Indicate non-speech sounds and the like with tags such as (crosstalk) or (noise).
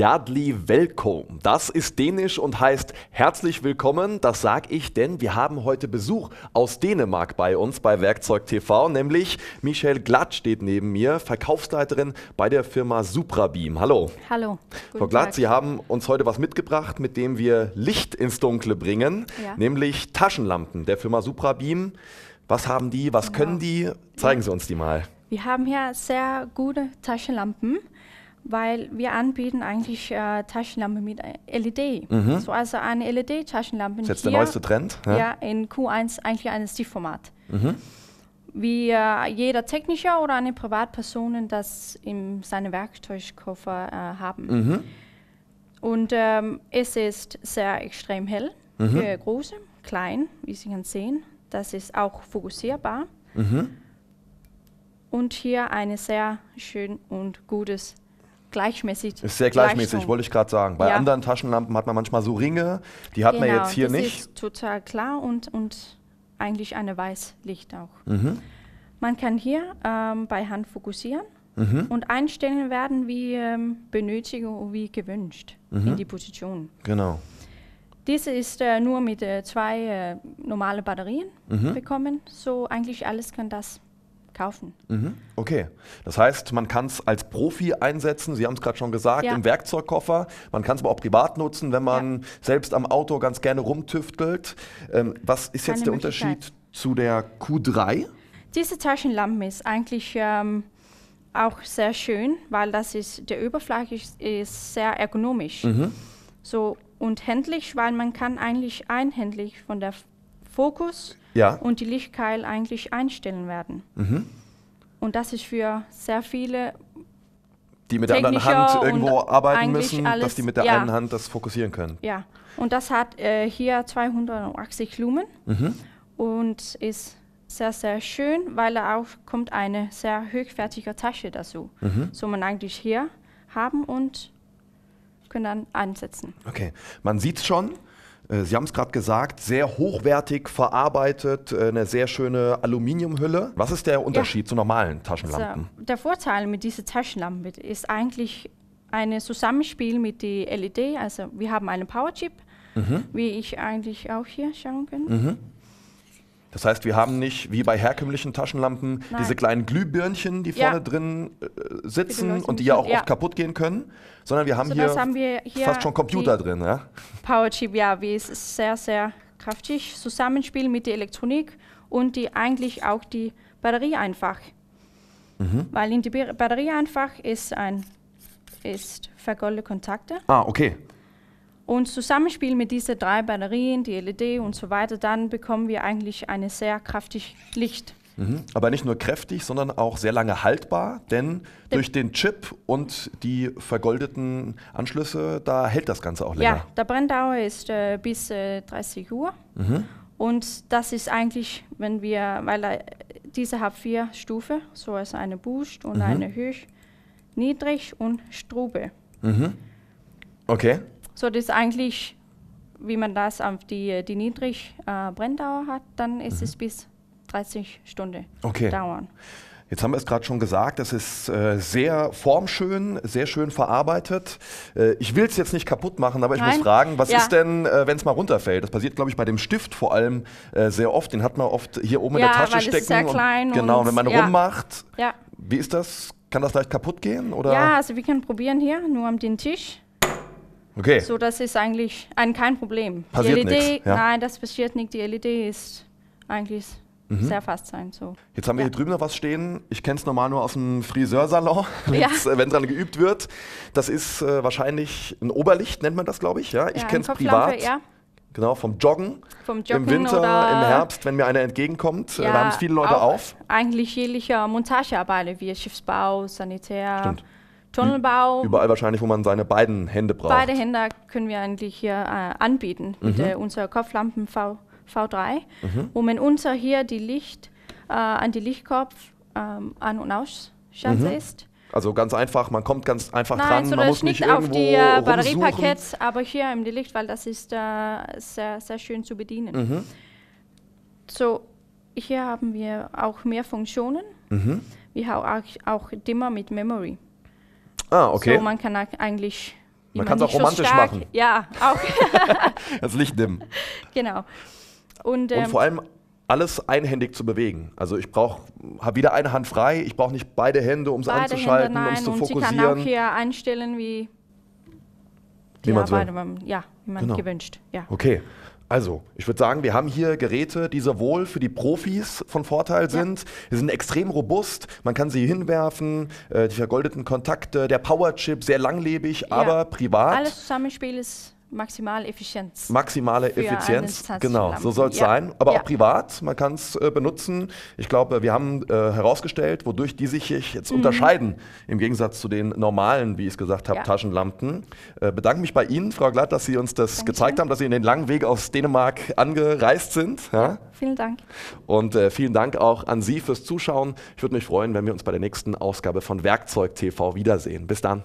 Jadli Welcome. Das ist dänisch und heißt herzlich willkommen. Das sage ich, denn wir haben heute Besuch aus Dänemark bei uns bei Werkzeug TV, nämlich Michelle Glatt steht neben mir, Verkaufsleiterin bei der Firma Suprabeam. Hallo. Hallo. Frau Glatt, Tag. Sie haben uns heute was mitgebracht, mit dem wir Licht ins Dunkle bringen, ja. nämlich Taschenlampen der Firma Suprabeam. Was haben die? Was genau. können die? Zeigen Sie uns die mal. Wir haben hier sehr gute Taschenlampen weil wir anbieten eigentlich äh, Taschenlampe mit äh, LED. Mhm. So also eine LED-Taschenlampe. Das ist jetzt hier, der neueste Trend. Ja. ja, in Q1 eigentlich ein Stiefformat. Mhm. Wie äh, jeder Techniker oder eine Privatperson das in seinem Werkzeugkoffer äh, haben. Mhm. Und ähm, es ist sehr extrem hell für mhm. äh, große, klein, wie Sie können sehen. Das ist auch fokussierbar. Mhm. Und hier eine sehr schön und gutes gleichmäßig. Ist sehr gleichmäßig, wollte ich gerade sagen. Bei ja. anderen Taschenlampen hat man manchmal so Ringe, die hat genau, man jetzt hier das nicht. ist total klar und, und eigentlich eine Weißlicht auch. Mhm. Man kann hier ähm, bei Hand fokussieren mhm. und einstellen werden, wie ähm, benötigt und wie gewünscht mhm. in die Position. Genau. Diese ist äh, nur mit äh, zwei äh, normalen Batterien mhm. bekommen, so eigentlich alles kann das kaufen. Mhm. Okay, das heißt, man kann es als Profi einsetzen, Sie haben es gerade schon gesagt, ja. im Werkzeugkoffer. Man kann es aber auch privat nutzen, wenn man ja. selbst am Auto ganz gerne rumtüftelt. Ähm, was ist Keine jetzt der Unterschied zu der Q3? Diese Taschenlampe ist eigentlich ähm, auch sehr schön, weil das ist, der Überfläche ist, ist sehr ergonomisch. Mhm. So, und händlich, weil man kann eigentlich einhändlich von der Fokus ja. und die Lichtkeil eigentlich einstellen werden. Mhm. Und das ist für sehr viele die mit der anderen Hand irgendwo arbeiten müssen, alles, dass die mit der ja. einen Hand das fokussieren können. Ja, und das hat äh, hier 280 Lumen mhm. und ist sehr, sehr schön, weil da auch kommt eine sehr hochwertige Tasche dazu, mhm. so man eigentlich hier haben und können dann einsetzen. Okay, man sieht es schon. Äh, Sie haben es gerade gesagt, sehr hochwertig verarbeitet, äh, eine sehr schöne Aluminiumhülle. Was ist der Unterschied ja. zu normalen Taschenlampen? Also, der Vorteil mit dieser Taschenlampe ist eigentlich ein Zusammenspiel mit der LED. Also wir haben einen Powerchip, mhm. wie ich eigentlich auch hier schauen kann. Mhm. Das heißt, wir haben nicht wie bei herkömmlichen Taschenlampen Nein. diese kleinen Glühbirnchen, die vorne drin äh, sitzen und die ja auch ja. oft kaputt gehen können, sondern wir haben, so, hier, haben wir hier, fast schon Computer drin. Ja? Powerchip, ja, wie es ist sehr, sehr kraftig. Zusammenspiel mit der Elektronik und die eigentlich auch die Batterie einfach. Mhm. Weil in die Batterie einfach ist ein ist vergoldete Kontakte. Ah, okay. Und Zusammenspiel mit diesen drei Batterien, die LED und so weiter, dann bekommen wir eigentlich ein sehr kräftiges Licht. Mhm. Aber nicht nur kräftig, sondern auch sehr lange haltbar, denn De durch den Chip und die vergoldeten Anschlüsse, da hält das Ganze auch länger. Ja, der Brenndauer ist äh, bis äh, 30 Uhr. Mhm. Und das ist eigentlich, wenn wir, weil äh, diese hat vier Stufen, so ist eine Boost und mhm. eine Höch, Niedrig und Strube. Mhm. Okay. So, das ist eigentlich, wie man das auf die, die Niedrigbrenndauer äh, hat, dann ist mhm. es bis 30 Stunden okay. dauern. Jetzt haben wir es gerade schon gesagt, das ist äh, sehr formschön, sehr schön verarbeitet. Äh, ich will es jetzt nicht kaputt machen, aber ich Nein. muss fragen, was ja. ist denn, äh, wenn es mal runterfällt? Das passiert, glaube ich, bei dem Stift vor allem äh, sehr oft. Den hat man oft hier oben ja, in der Tasche weil stecken. Ist sehr klein und, genau, und genau, wenn man ja. rummacht, wie ist das? Kann das leicht kaputt gehen? Oder? Ja, also wir können probieren hier, nur am den Tisch. Okay. So, das ist eigentlich ein, kein Problem. Passiert die LED, nix, ja? nein, das passiert nicht. Die LED ist eigentlich mhm. sehr fast sein. So. Jetzt haben wir ja. hier drüben noch was stehen. Ich kenne es normal nur aus dem Friseursalon, (laughs) ja. wenn äh, dran geübt wird. Das ist äh, wahrscheinlich ein Oberlicht, nennt man das, glaube ich. Ja? Ich kenne es privat. Ja. Genau, vom Joggen. Vom Joggen Im Winter, im Herbst, wenn mir einer entgegenkommt, äh, ja, haben es viele Leute auf. Eigentlich jegliche Montagearbeiten wie Schiffsbau, Sanitär. Stimmt. Tunnelbau. Überall wahrscheinlich, wo man seine beiden Hände braucht. Beide Hände können wir eigentlich hier äh, anbieten mhm. mit äh, unserer Kopflampen v, V3, mhm. wo man unser hier die Licht äh, an die Lichtkopf ähm, an- und ausschaltet mhm. ist. Also ganz einfach, man kommt ganz einfach Nein, dran, so also man muss nicht, nicht auf die äh, Batterieparkets, aber hier im Licht, weil das ist äh, sehr, sehr schön zu bedienen. Mhm. So, hier haben wir auch mehr Funktionen. Mhm. Wir haben auch, auch Dimmer mit Memory. Ah, okay. So, man kann eigentlich. Man kann es auch romantisch so machen. Ja, auch. (laughs) (laughs) das Licht dimmen. Genau. Und, ähm, Und vor allem alles einhändig zu bewegen. Also ich brauche habe wieder eine Hand frei, ich brauche nicht beide Hände, um es anzuschalten, um es zu fokussieren. Und sie kann auch hier einstellen, wie die wie Arbeit, so. ja, wie man genau. gewünscht. Ja. Okay. Also, ich würde sagen, wir haben hier Geräte, die sowohl für die Profis von Vorteil sind, ja. sind extrem robust, man kann sie hinwerfen, äh, die vergoldeten Kontakte, der Powerchip, sehr langlebig, ja. aber privat. Alles Zusammenspiel ist Maximale Effizienz. Maximale Effizienz, genau, so soll es ja. sein. Aber ja. auch privat, man kann es äh, benutzen. Ich glaube, wir haben äh, herausgestellt, wodurch die sich jetzt mhm. unterscheiden, im Gegensatz zu den normalen, wie ich es gesagt habe, ja. Taschenlampen. Äh, bedanke mich bei Ihnen, Frau Glatt, dass Sie uns das Dankeschön. gezeigt haben, dass Sie in den langen Weg aus Dänemark angereist sind. vielen Dank. Und äh, vielen Dank auch an Sie fürs Zuschauen. Ich würde mich freuen, wenn wir uns bei der nächsten Ausgabe von Werkzeug TV wiedersehen. Bis dann.